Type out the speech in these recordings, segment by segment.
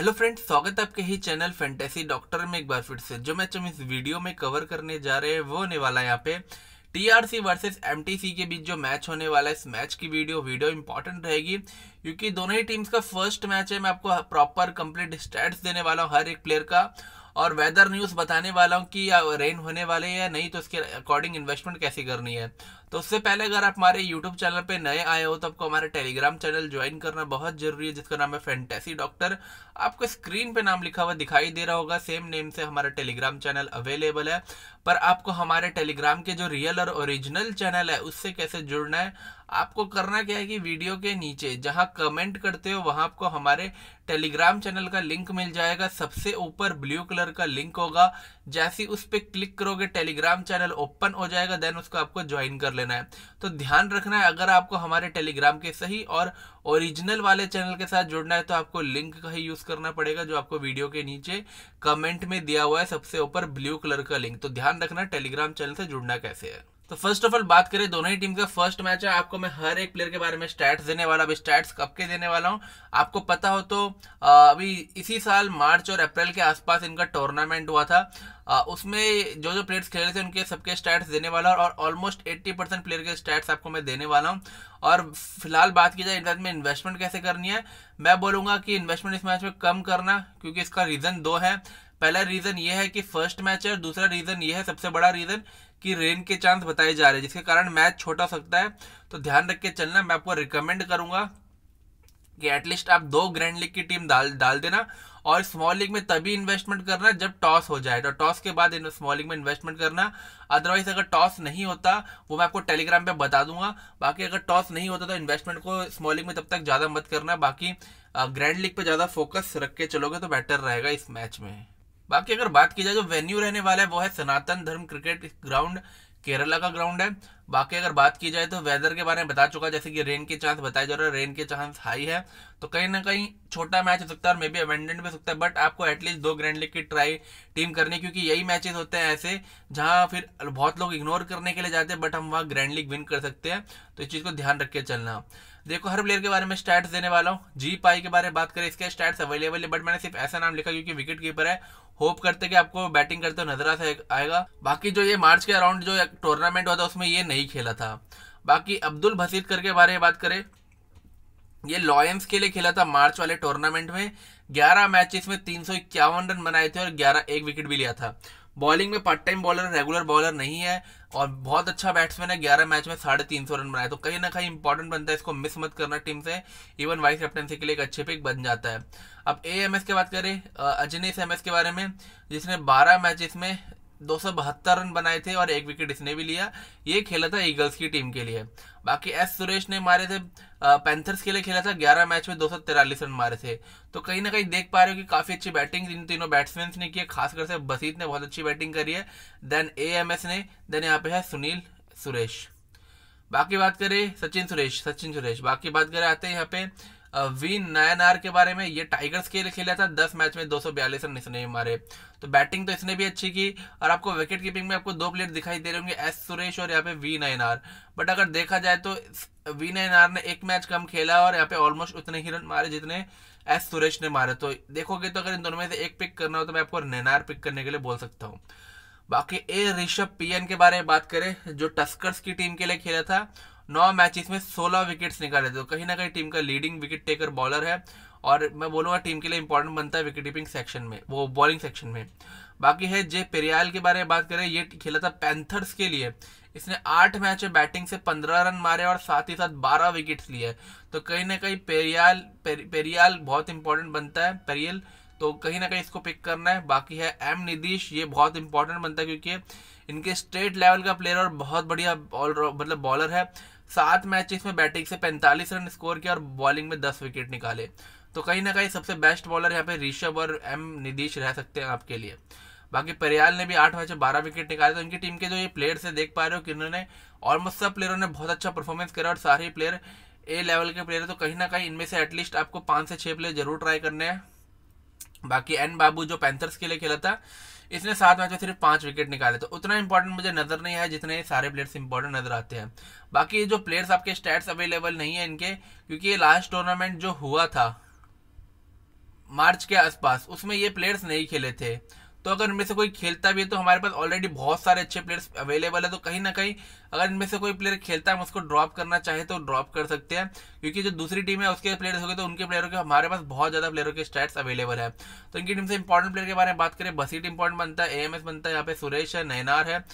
hello friend स्वागत है आपके ही चैनल फैंटेसी डॉक्टर में एक बार फिर से जो मैच हम इस वीडियो में कवर करने जा रहे हैं वो होने वाला है यहाँ पे टीआरसी वर्सेस एमटीसी के बीच जो मैच होने वाला है इस मैच की वीडियो वीडियो इंपॉर्टेंट रहेगी क्योंकि दोनों ही टीम्स का फर्स्ट मैच है मैं आपको प्रॉपर कंप्लीट स्टैट्स देने वाला हूँ हर एक प्लेयर का और वेदर न्यूज़ बताने वाला हूँ कि रेन होने वाले या नहीं तो इसके अकॉर्डिंग इन्वेस्टमेंट कैसे करनी है तो उससे पहले अगर आप हमारे यूट्यूब चैनल पे नए आए हो तो आपको हमारे टेलीग्राम चैनल ज्वाइन करना बहुत जरूरी है जिसका नाम है फैंटेसी डॉक्टर आपको स्क्रीन पे नाम लिखा हुआ दिखाई दे रहा होगा सेम नेम से हमारा टेलीग्राम चैनल अवेलेबल है पर आपको हमारे टेलीग्राम के जो रियल और ओरिजिनल चैनल है उससे कैसे जुड़ना है आपको करना क्या है कि वीडियो के नीचे जहां कमेंट करते हो वहां आपको हमारे टेलीग्राम चैनल का लिंक मिल जाएगा सबसे ऊपर ब्लू कलर का लिंक होगा जैसी उस पर क्लिक करोगे टेलीग्राम चैनल ओपन हो जाएगा देन उसको आपको ज्वाइन कर लेना है तो ध्यान रखना है अगर आपको हमारे टेलीग्राम के सही और ओरिजिनल वाले चैनल के साथ जुड़ना है तो आपको लिंक का ही यूज करना पड़ेगा जो आपको वीडियो के नीचे कमेंट में दिया हुआ है सबसे ऊपर ब्लू कलर का लिंक तो ध्यान रखना टेलीग्राम चैनल से जुड़ना कैसे है तो फर्स्ट ऑफ ऑल बात करें दोनों ही टीम का फर्स्ट मैच है आपको मैं हर एक प्लेयर के बारे में स्टैट्स देने वाला अभी स्टैट्स कब के देने वाला हूँ आपको पता हो तो अभी इसी साल मार्च और अप्रैल के आसपास इनका टूर्नामेंट हुआ था उसमें जो जो प्लेयर्स खेले थे उनके सबके स्टैट्स देने वाला और ऑलमोस्ट 80 परसेंट प्लेयर के स्टैट्स आपको मैं देने वाला हूँ और फिलहाल बात की जाए इस मैच में इन्वेस्टमेंट कैसे करनी है मैं बोलूँगा कि इन्वेस्टमेंट इस मैच में कम करना क्योंकि इसका रीज़न दो है पहला रीज़न ये है कि फर्स्ट मैच है और दूसरा रीज़न ये है सबसे बड़ा रीज़न कि रेन के चांस बताए जा रहे हैं जिसके कारण मैच छोटा हो सकता है तो ध्यान रख के चलना मैं आपको रिकमेंड करूंगा कि एटलीस्ट आप दो ग्रैंड लीग की टीम डाल डाल देना और स्मॉल लीग में तभी इन्वेस्टमेंट करना जब टॉस हो जाए तो टॉस के बाद स्मॉल लीग में इन्वेस्टमेंट करना अदरवाइज अगर टॉस नहीं होता वो मैं आपको टेलीग्राम पे बता दूंगा बाकी अगर टॉस नहीं होता तो इन्वेस्टमेंट को स्मॉल लीग में तब तक ज़्यादा मत करना बाकी ग्रैंड लीग पर ज़्यादा फोकस रख के चलोगे तो बेटर रहेगा इस मैच में बाकी अगर बात की जाए जो वेन्यू रहने वाला है वो है सनातन धर्म क्रिकेट ग्राउंड केरला का ग्राउंड है बाकी अगर बात की जाए तो वेदर के बारे में बता चुका जैसे कि रेन के चांस बताया जा रहे हैं रेन के चांस हाई है तो कहीं ना कहीं छोटा मैच हो सकता है और मे बी अवेंडेंट भी हो सकता है बट आपको एटलीस्ट दो ग्रैंड लीग की ट्राई टीम करनी क्योंकि यही मैचेस होते हैं ऐसे जहां फिर बहुत लोग इग्नोर करने के लिए जाते हैं बट हम वहाँ ग्रैंड लीग विन कर सकते हैं तो इस चीज़ को ध्यान रख के चलना देखो हर प्लेयर के बारे में स्टैट्स देने वाला हूँ जी पाई के बारे में बात करें इसके स्टैट्स अवेलेबल है बट मैंने सिर्फ ऐसा नाम लिखा क्योंकि विकेट कीपर है होप करते कि आपको बैटिंग करते हुए नजर आएगा बाकी जो ये मार्च के अराउंड जो टूर्नामेंट होता है उसमें ये नहीं नहीं खेला था बाकी अब्दुल भसीद कर के बारे में बात करें ये लॉयंस के लिए खेला था मार्च वाले टूर्नामेंट में 11 मैचेस में तीन रन बनाए थे और 11 एक विकेट भी लिया था बॉलिंग में part time bowler regular bowler नहीं है और बहुत अच्छा बैट्समैन है ग्यारह मैच में साढ़े तीन सौ रन बनाए तो कहीं ना कहीं इंपॉर्टेंट बनता है इसको मिस मत करना टीम से इवन वाइस कैप्टनसी के लिए एक अच्छे पिक बन जाता है अब ए एम एस की बात करें अजनेस एम एस के बारे में जिसने बारह मैचेस में दो रन बनाए थे और एक विकेट इसने भी लिया ये खेला था ईगल्स की टीम के लिए बाकी एस सुरेश ने मारे थे पैंथर्स के लिए खेला था 11 मैच में दो रन मारे थे तो कहीं ना कहीं देख पा रहे हो कि काफ़ी अच्छी बैटिंग इन तीनों बैट्समैन ने की है खासकर से बसीत ने बहुत अच्छी बैटिंग करी है देन ए ने देन यहाँ पे है सुनील सुरेश बाकी बात करें सचिन सुरेश सचिन सुरेश बाकी बात करें आते हैं यहाँ पे वी आर के बारे में ये टाइगर्स के लिए खेला था दस मैच में दो सौ बयालीस रन इसने मारे तो बैटिंग तो इसने भी अच्छी की और आपको विकेट कीपिंग में आपको दो प्लेयर दिखाई दे रहे होंगे एस सुरेश और यहाँ पे वी आर बट अगर देखा जाए तो वी आर ने एक मैच कम खेला और यहाँ पे ऑलमोस्ट उतने ही रन मारे जितने एस सुरेश ने मारे तो देखोगे तो अगर इन दोनों में से एक पिक करना हो तो मैं आपको नैनार पिक करने के लिए बोल सकता हूँ बाकी ए ऋषभ पीएन के बारे में बात करें जो टस्कर्स की टीम के लिए खेला था नौ मैचेस में सोलह विकेट्स निकाले तो कहीं ना कहीं टीम का लीडिंग विकेट टेकर बॉलर है और मैं बोलूँगा टीम के लिए इंपॉर्टेंट बनता है विकेट कीपिंग सेक्शन में वो बॉलिंग सेक्शन में बाकी है जे पेरियाल के बारे में बात करें ये खेला था पैंथर्स के लिए इसने आठ मैच में बैटिंग से पंद्रह रन मारे और साथ ही साथ बारह विकेट्स लिए तो कहीं ना कहीं पेरियाल पेरियाल बहुत इंपॉर्टेंट बनता है पेरियल तो कहीं ना कहीं इसको पिक करना है बाकी है एम निधीश ये बहुत इंपॉर्टेंट बनता है क्योंकि इनके स्टेट लेवल का प्लेयर और बहुत बढ़िया मतलब बॉलर है सात मैच में बैटिंग से 45 रन स्कोर किया और बॉलिंग में 10 विकेट निकाले तो कहीं ना कहीं सबसे बेस्ट बॉलर यहाँ पे ऋषभ और एम निदेश रह सकते हैं आपके लिए बाकी परियाल ने भी आठ मैच में बारह विकेट निकाले तो उनकी टीम के जो ये प्लेयर्स है देख पा रहे हो कि इन्होंने ऑलमोस्ट सब प्लेयरों ने बहुत अच्छा परफॉर्मेंस करा और सारे प्लेयर ए लेवल के प्लेयर है तो कहीं ना कहीं इनमें से एटलीस्ट आपको पाँच से छः प्लेयर जरूर ट्राई करने हैं बाकी एन बाबू जो पैंथर्स के लिए खेला था इसने सात मैच में सिर्फ पांच विकेट निकाले तो उतना इंपॉर्टेंट मुझे नजर नहीं आया जितने सारे प्लेयर्स इंपॉर्टेंट नजर आते हैं बाकी जो प्लेयर्स आपके स्टैट्स अवेलेबल नहीं है इनके क्योंकि ये लास्ट टूर्नामेंट जो हुआ था मार्च के आसपास उसमें ये प्लेयर्स नहीं खेले थे तो अगर इनमें से कोई खेलता भी है तो हमारे पास ऑलरेडी बहुत सारे अच्छे प्लेयर्स अवेलेबल है तो कहीं ना कहीं अगर इनमें से कोई प्लेयर खेलता है हम उसको ड्रॉप करना चाहे तो ड्रॉप कर सकते हैं क्योंकि जो दूसरी टीम है उसके प्लेयर्स हो गए तो उनके प्लेयरों के हमारे पास बहुत ज़्यादा प्लेयरों के स्टैट्स अवेलेबल है तो इनकी टीम से इंपॉर्टेंट प्लेयर के बारे में बात करें बसीट इंपॉर्टेंट बनता है ए बनता है यहाँ पे सुरेश है नैनार है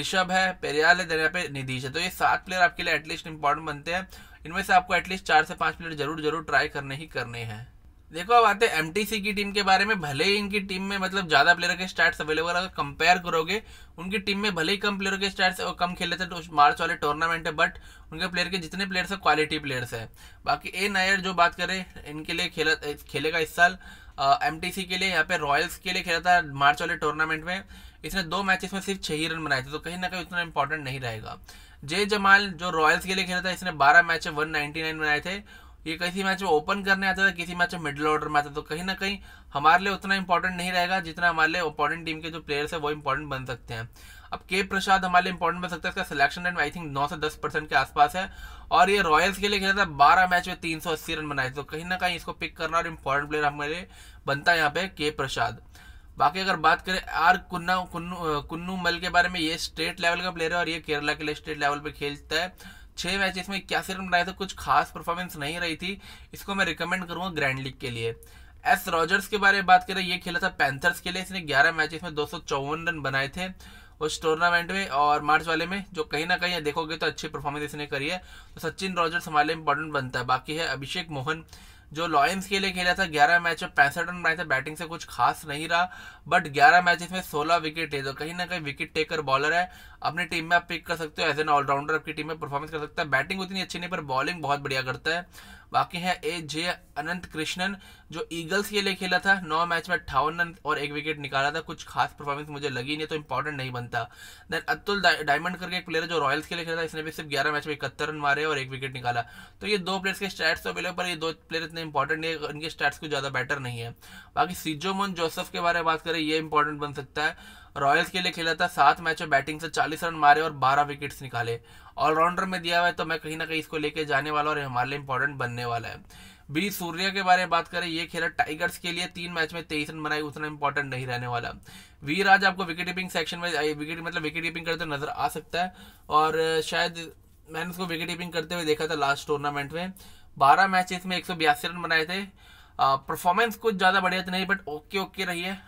ऋषभ है पेरियाल है यहाँ पे निधीश है तो ये सात प्लेयर आपके लिए एटलीस्ट इंपॉर्टेंट बनते हैं इनमें से आपको एटलीस्ट चार से पाँच प्लेयर जरूर जरूर ट्राई करने ही करने हैं देखो अब आते हैं एम की टीम के बारे में भले ही इनकी टीम में मतलब ज्यादा प्लेयर के स्टार्ट अवेलेबल अगर कंपेयर करोगे उनकी टीम में भले ही कम प्लेयर के स्टार्ट और कम खेले थे तो मार्च वाले टूर्नामेंट है बट उनके प्लेयर के जितने प्लेयर्स है क्वालिटी प्लेयर्स है बाकी ए नायर जो बात करें इनके लिए खेला खेलेगा इस साल एम के लिए यहाँ पे रॉयल्स के लिए खेला था मार्च वाले टूर्नामेंट में इसने दो मैचेस में सिर्फ छह ही रन बनाए थे तो कहीं ना कहीं उतना इंपॉर्टेंट नहीं रहेगा जे जमाल जो रॉयल्स के लिए खेला था इसने बारह मैच वन नाइन्टी नाइन बनाए थे ये किसी मैच में ओपन करने आता था किसी मैच में मिडिल ऑर्डर में आता तो कहीं ना कहीं हमारे लिए उतना इंपॉर्टेंट नहीं रहेगा जितना हमारे लिए ओपोनेंट टीम के जो प्लेयर्स है वो इंपॉर्टेंट बन सकते हैं अब के प्रसाद हमारे लिए इंपॉर्टेंट बन सकता है इसका सिलेक्शन रेट आई थिंक नौ से दस परसेंट के आसपास है और ये रॉयल्स के लिए खेला था बारह मैच में तीन सौ अस्सी रन बनाए तो कहीं ना कहीं इसको पिक करना और इम्पोर्टेंट प्लेयर हमारे लिए बनता है यहाँ पे के प्रसाद बाकी अगर बात करें आर कुन्ना कुन्नू कुन्नू मल के बारे में ये स्टेट लेवल का प्लेयर है और ये केरला के लिए स्टेट लेवल पर खेलता है छह मैचेस में इक्यासी रन बनाए थे कुछ खास परफॉर्मेंस नहीं रही थी इसको मैं रिकमेंड करूंगा ग्रैंड लीग के लिए एस रॉजर्स के बारे में बात करें ये खेला था पैंथर्स के लिए इसने 11 मैचेस में दो रन बनाए थे उस टूर्नामेंट में और मार्च वाले में जो कहीं ना कहीं देखोगे तो अच्छी परफॉर्मेंस इसने करी है तो सचिन रॉजर्स हमारे लिए इंपॉर्टेंट बनता है बाकी है अभिषेक मोहन जो लॉयंस के लिए खेला था 11 मैच में पैंसठ रन बनाए थे बैटिंग से कुछ खास नहीं रहा बट 11 मैच में 16 विकेट ले दो कहीं ना कहीं विकेट टेकर बॉलर है अपनी टीम में आप पिक कर सकते हो एज एन ऑलराउंडर आपकी टीम में परफॉर्मेंस कर सकता है बैटिंग उतनी अच्छी नहीं पर बॉलिंग बहुत बढ़िया करता है बाकी है ए जे अनंत कृष्णन जो ईगल्स के लिए खेला था नौ मैच में अट्ठावन रन और एक विकेट निकाला था कुछ खास परफॉर्मेंस मुझे लगी नहीं तो इंपॉर्टेंट नहीं बनता देन अतुल डायमंड करके एक प्लेयर जो रॉयल्स के लिए खेला था इसने भी सिर्फ ग्यारह मैच में इकहत्तर रन मारे और एक विकेट निकाला तो ये दो प्लेयर्स के स्टैट्स तो अवेलेबल पर ये दो प्लेयर इतने इंपॉर्टेंट नहीं है इनके स्टैट्स कुछ ज़्यादा बेटर नहीं है बाकी सीजोमोन जोसफ के बारे में बात करें ये इंपॉर्टेंट बन सकता है रॉयल्स के लिए खेला था सात मैच में बैटिंग से चालीस रन मारे और बारह विकेट्स निकाले ऑलराउंडर में दिया हुआ है तो मैं कहीं ना कहीं इसको लेके जाने वाला और हमारे लिए इंपॉर्टेंट बनने वाला है बी सूर्या के बारे में बात करें ये खेला टाइगर्स के लिए तीन मैच में तेईस रन बनाए उतना इंपॉर्टेंट नहीं रहने वाला वी राज आपको विकेट कीपिंग सेक्शन में विकेट मतलब विकेट कीपिंग करते नजर आ सकता है और शायद मैंने उसको विकेट कीपिंग करते हुए देखा था लास्ट टूर्नामेंट में बारह मैच में एक रन बनाए थे परफॉर्मेंस कुछ ज़्यादा बढ़िया तो नहीं बट ओके ओके रही है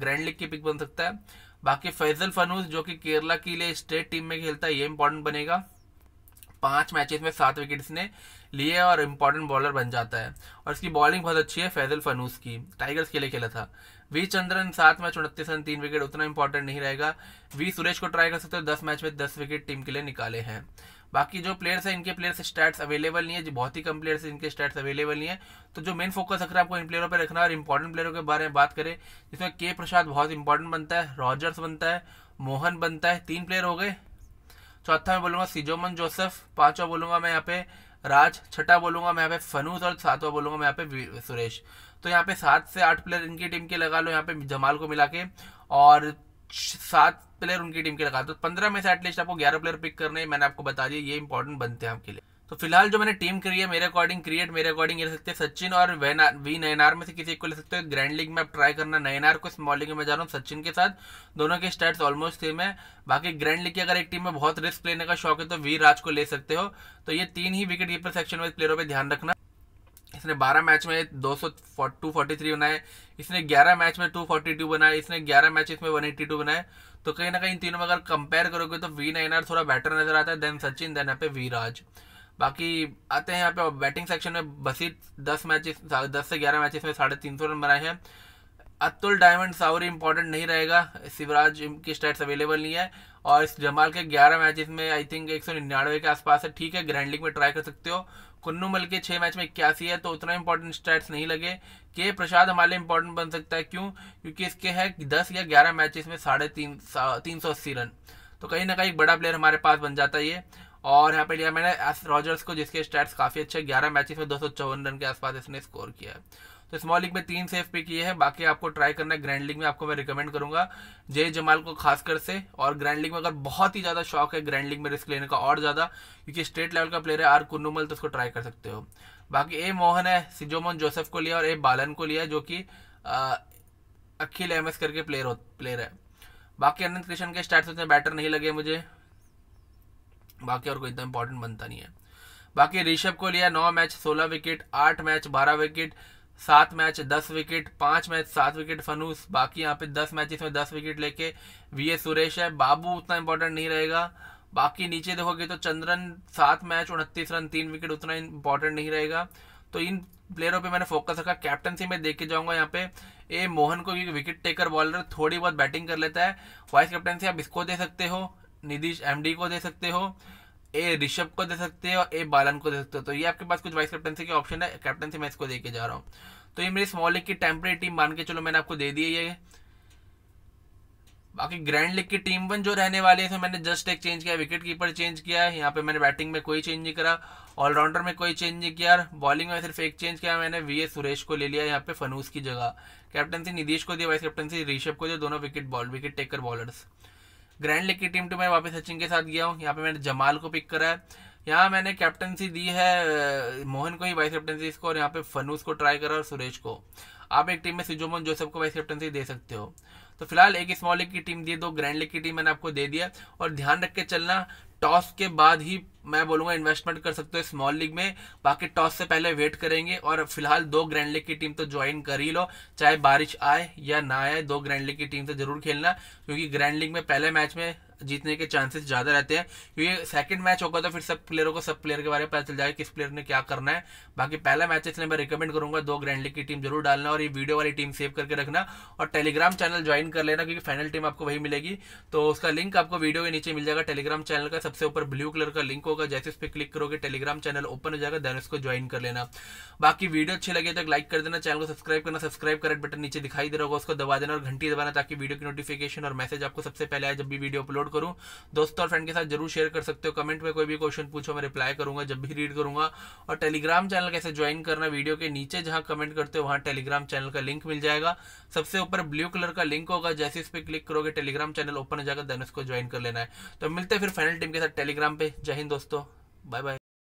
ग्रैंड लीग की पिक बन सकता है बाकी फैजल फनूस जो कि केरला के लिए स्टेट टीम में खेलता है ये इंपॉर्टेंट बनेगा पांच मैचेस में सात विकेट इसने लिए और इम्पॉर्टेंट बॉलर बन जाता है और इसकी बॉलिंग बहुत अच्छी है फैजल फनूस की टाइगर्स के लिए खेला था वी चंद्रन सात मैच उनतीस रन तीन विकेट उतना इंपॉर्टेंट नहीं रहेगा वी सुरेश को ट्राई कर सकते हो दस मैच में दस विकेट टीम के लिए निकाले हैं बाकी जो प्लेयर्स हैं इनके प्लेयर्स स्टैट्स अवेलेबल नहीं है जो बहुत ही कम प्लेयर्स इनके स्टैट्स अवेलेबल नहीं है तो जो मेन फोकस अगर आपको इन प्लेयरों पर रखना है और इंपॉर्टेंट प्लेयरों के बारे में बात करें जिसमें के प्रसाद बहुत इंपॉर्टेंट बनता है रॉजर्स बनता है मोहन बनता है तीन प्लेयर हो गए चौथा मैं बोलूंगा सिजोमन जोसेफ पांचवा बोलूंगा मैं यहाँ पे राज छठा बोलूंगा मैं यहाँ पे फनूस और सातवा बोलूंगा मैं यहाँ पे सुरेश तो यहाँ पे सात से आठ प्लेयर इनकी टीम के लगा लो यहाँ पे जमाल को मिला के और सात प्लेयर उनकी टीम के लगा तो पंद्रह में से एटलीस्ट आपको ग्यारह प्लेयर पिक करने मैंने आपको बता दिया ये इंपॉर्टेंट बनते हैं आपके लिए तो फिलहाल जो मैंने टीम करी है मेरे अकॉर्डिंग क्रिएट मेरे अकॉर्डिंग ले सकते हैं सचिन और वी नयनार में से किसी को ले सकते हो ग्रैंड लीग में आप ट्राई करना नयनार को स्मॉल लीग में जा रहा हूँ सचिन के साथ दोनों के स्टैट्स ऑलमोस्ट सेम है बाकी ग्रैंड लीग की अगर एक टीम में बहुत रिस्क लेने का शौक है तो वी राज को ले सकते हो तो ये तीन ही विकेट कीपर सेक्शन वाइज प्लेयरों पर ध्यान रखना इसने 12 मैच में दो सौ टू बनाए इसने 11 मैच में 242 फोर्टी बनाए इसने 11 मैच में 182 बनाए तो कहीं ना कहीं इन तीनों में अगर कंपेयर करोगे तो वी नाइनर थोड़ा बेटर नजर आता है देन सचिन देन यहाँ पे वीराज बाकी आते हैं यहाँ पे बैटिंग सेक्शन में बसी दस मैच दस से ग्यारह मैच में साढ़े रन बनाए हैं अतुल डायमंड सावरी इंपॉर्टेंट नहीं रहेगा शिवराज की स्टैट्स अवेलेबल नहीं है और इस जमाल के 11 मैचेस में आई थिंक एक के आसपास है ठीक है ग्रैंड लीग में ट्राई कर सकते हो कुन्नू मल के छः मैच में इक्यासी है तो उतना इंपॉर्टेंट स्टैट्स नहीं लगे के प्रसाद हमारे लिए इंपॉर्टेंट बन सकता है क्यों क्योंकि इसके है दस या ग्यारह मैचेस में साढ़े तीन तीन सौ अस्सी रन तो कहीं ना कहीं बड़ा प्लेयर हमारे पास बन जाता है ये और यहाँ पे लिया मैंने एस रॉजर्स को जिसके स्टैट्स काफ़ी अच्छे ग्यारह मैचेस में दो रन के आसपास इसने स्कोर किया है तो स्मॉल लीग में तीन सेफ पिक ये है बाकी आपको ट्राई करना है ग्रैंड लीग में आपको मैं रिकमेंड करूंगा जय जमाल को खासकर से और ग्रैंड लीग में अगर बहुत ही ज़्यादा शौक है ग्रैंड लीग में रिस्क लेने का और ज़्यादा क्योंकि स्टेट लेवल का प्लेयर है आर कुन्नुमल तो उसको ट्राई कर सकते हो बाकी ए मोहन है सिजोमोन जोसेफ को लिया और ए बालन को लिया जो कि अखिल एम एस करके प्लेयर हो प्लेयर है बाकी अनंत कृष्ण के स्टार्ट उतने बैटर नहीं लगे मुझे बाकी और कोई इतना इंपॉर्टेंट बनता नहीं है बाकी ऋषभ को लिया नौ मैच सोलह विकेट आठ मैच बारह विकेट सात मैच दस विकेट पांच मैच सात विकेट फनूस बाकी यहाँ पे दस मैच में दस विकेट लेके वी एस सुरेश है बाबू उतना इंपॉर्टेंट नहीं रहेगा बाकी नीचे देखोगे तो चंद्रन सात मैच उनतीस रन तीन विकेट उतना इंपॉर्टेंट नहीं रहेगा तो इन प्लेयरों पे मैंने फोकस रखा कैप्टनसी में देख के जाऊंगा यहाँ पे ए मोहन को क्योंकि विकेट टेकर बॉलर थोड़ी बहुत बैटिंग कर लेता है वाइस कैप्टनसी आप इसको दे सकते हो निधिश एमडी को दे सकते हो ए ऋषभ को दे सकते हो ए बालन को दे सकते हो तो ये आपके पास कुछ वाइस कैप्टनसी के ऑप्शन है कैप्टनसी मैं इसको देके जा रहा हूँ तो ये मेरी स्मॉल लीग की टेम्परेरी टीम मान के चलो मैंने आपको दे दी ये बाकी ग्रैंड लीग की टीम वन जो रहने वाली है तो मैंने जस्ट एक चेंज किया विकेट कीपर चेंज किया है यहाँ पे मैंने बैटिंग में कोई चेंज नहीं करा ऑलराउंडर में कोई चेंज नहीं किया बॉलिंग में सिर्फ एक चेंज किया मैंने वी सुरेश को ले लिया यहाँ पे फनूस की जगह कैप्टनसी नीतीश को दिया वाइस कैप्टनसी ऋषभ को दिया दोनों wicket ball wicket taker bowlers grand league की टीम टू मैं वापस सचिन के साथ गया हूँ यहाँ पे मैंने जमाल को पिक करा है यहाँ मैंने कैप्टनसी दी है मोहन को ही वाइस कैप्टनसी इसको और यहाँ पे फनूस को ट्राई करा और सुरेश को आप एक टीम में सिजोमोन जोसेफ को वाइस कैप्टनसी दे सकते हो तो फिलहाल एक स्मॉल लीग की टीम दी दो ग्रैंड लीग की टीम मैंने आपको दे दिया और ध्यान रख के चलना टॉस के बाद ही मैं बोलूंगा इन्वेस्टमेंट कर सकते हो स्मॉल लीग में बाकी टॉस से पहले वेट करेंगे और फिलहाल दो ग्रैंड लीग की टीम तो ज्वाइन कर ही लो चाहे बारिश आए या ना आए दो ग्रैंड लीग की टीम से तो जरूर खेलना क्योंकि ग्रैंड लीग में पहले मैच में जीतने के चांसेस ज़्यादा रहते हैं क्योंकि सेकंड मैच होगा तो फिर सब प्लेयरों को सब प्लेयर के बारे में पता चल जाएगा किस प्लेयर ने क्या करना है बाकी पहला मैच इसलिए मैं रिकमेंड करूंगा दो ग्रैंड लीग की टीम जरूर डालना और ये वीडियो वाली टीम सेव करके रखना और टेलीग्राम चैनल ज्वाइन कर लेना क्योंकि फाइनल टीम आपको वही मिलेगी तो उसका लिंक आपको वीडियो के नीचे मिल जाएगा टेलीग्राम चैनल का सबसे ऊपर ब्लू कलर का लिंक होगा जैसे उस पर क्लिक करोगे टेलीग्राम चैनल ओपन हो जाएगा देन उसको ज्वाइन कर लेना बाकी वीडियो अच्छी लगे तो लाइक कर देना चैनल को सब्सक्राइब करना सब्सक्राइब करें बटन नीचे दिखाई दे रहा होगा उसको दबा देना और घंटी दबाना ताकि वीडियो की नोटिफिकेशन और मैसेज आपको सबसे पहले आए जब भी वीडियो अपलोड अपलोड करूँ दोस्तों और फ्रेंड के साथ जरूर शेयर कर सकते हो कमेंट में कोई भी क्वेश्चन पूछो मैं रिप्लाई करूंगा जब भी रीड करूंगा और टेलीग्राम चैनल कैसे ज्वाइन करना वीडियो के नीचे जहाँ कमेंट करते हो वहाँ टेलीग्राम चैनल का लिंक मिल जाएगा सबसे ऊपर ब्लू कलर का लिंक होगा जैसे इस पर क्लिक करोगे टेलीग्राम चैनल ओपन हो जाएगा देन उसको ज्वाइन कर लेना है तो मिलते हैं फिर फाइनल टीम के साथ टेलीग्राम पे जय हिंद दोस्तों बाय बाय